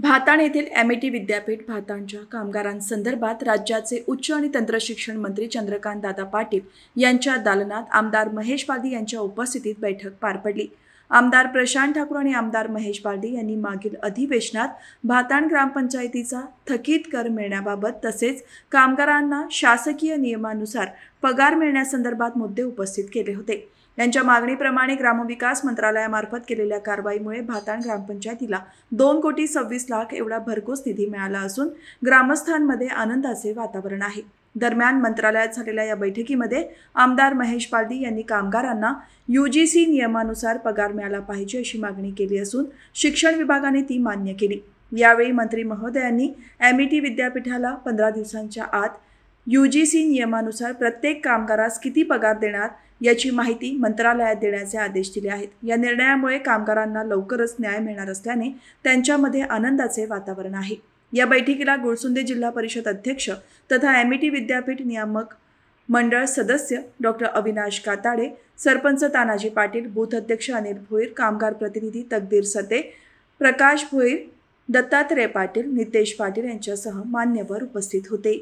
भाताण येथील T e विद्यापीठ भाताणच्या कामगारांसंदर्भात राज्याचे उच्च आणि तंत्रशिक्षण मंत्री चंद्रकांत दादा पाटील यांच्या दालनात आमदार महेश बालदी यांच्या उपस्थितीत बैठक पार पडली आमदार प्रशांत ठाकूर आणि आमदार महेश बालदी यांनी मागील अधिवेशनात भाताण ग्रामपंचायतीचा थकीत कर मिळण्याबाबत तसेच कामगारांना शासकीय नियमानुसार पगार मिळण्यासंदर्भात मुद्दे उपस्थित केले होते यांच्या मागणीप्रमाणे ग्रामविकास मंत्रालयामार्फत केलेल्या कारवाईमुळे भाताण ग्रामपंचायतीला दोन कोटी सव्वीस लाख एवढा भरघोस निधी मिळाला असून ग्रामस्थांमध्ये आनंदाचे वातावरण आहे दरम्यान मंत्रालयात झालेल्या या बैठकीमध्ये आमदार महेश पालदी यांनी कामगारांना यू नियमानुसार पगार मिळाला पाहिजे अशी मागणी केली असून शिक्षण विभागाने ती मान्य केली यावेळी मंत्री महोदयांनी एम टी e विद्यापीठाला पंधरा दिवसांच्या आत यू जी सी नियमानुसार प्रत्येक कामगारास किती पगार देणार याची माहिती मंत्रालयात देण्याचे आदेश दिले आहेत या निर्णयामुळे कामगारांना लवकरच न्याय मिळणार असल्याने त्यांच्यामध्ये आनंदाचे वातावरण आहे या बैठकीला गुळसुंदे जिल्हा परिषद अध्यक्ष तथा एम ई टी विद्यापीठ नियामक मंडळ सदस्य डॉक्टर अविनाश काताडे सरपंच तानाजी पाटील बूथ अध्यक्ष अनिल भोईर कामगार प्रतिनिधी तकदीर सते प्रकाश भोईर दत्तात्रय पाटील नितेश पाटील यांच्यासह मान्यवर उपस्थित होते